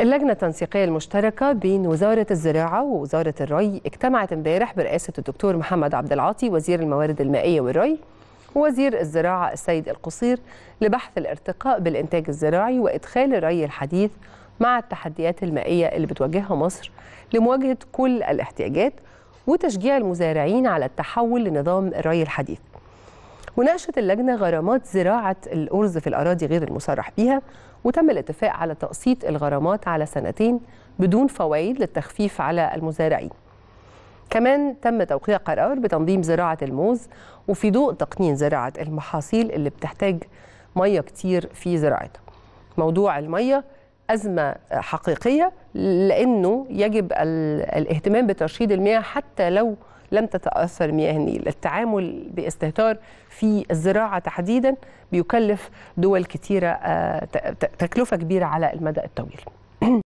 اللجنة التنسيقية المشتركة بين وزارة الزراعة ووزارة الري اجتمعت امبارح برئاسة الدكتور محمد عبد العاطي وزير الموارد المائية والري ووزير الزراعة السيد القصير لبحث الارتقاء بالإنتاج الزراعي وإدخال الري الحديث مع التحديات المائية اللي بتواجهها مصر لمواجهة كل الاحتياجات وتشجيع المزارعين على التحول لنظام الري الحديث مناقشة اللجنة غرامات زراعة الأرز في الأراضي غير المصرح بها وتم الاتفاق على تقسيط الغرامات على سنتين بدون فوائد للتخفيف على المزارعين كمان تم توقيع قرار بتنظيم زراعة الموز وفي ضوء تقنين زراعة المحاصيل اللي بتحتاج مية كتير في زراعتها موضوع المية أزمة حقيقية لأنه يجب الاهتمام بترشيد المياه حتى لو لم تتأثر مياه النيل التعامل باستهتار في الزراعة تحديدا بيكلف دول كتيرة آه، تكلفة كبيرة على المدى الطويل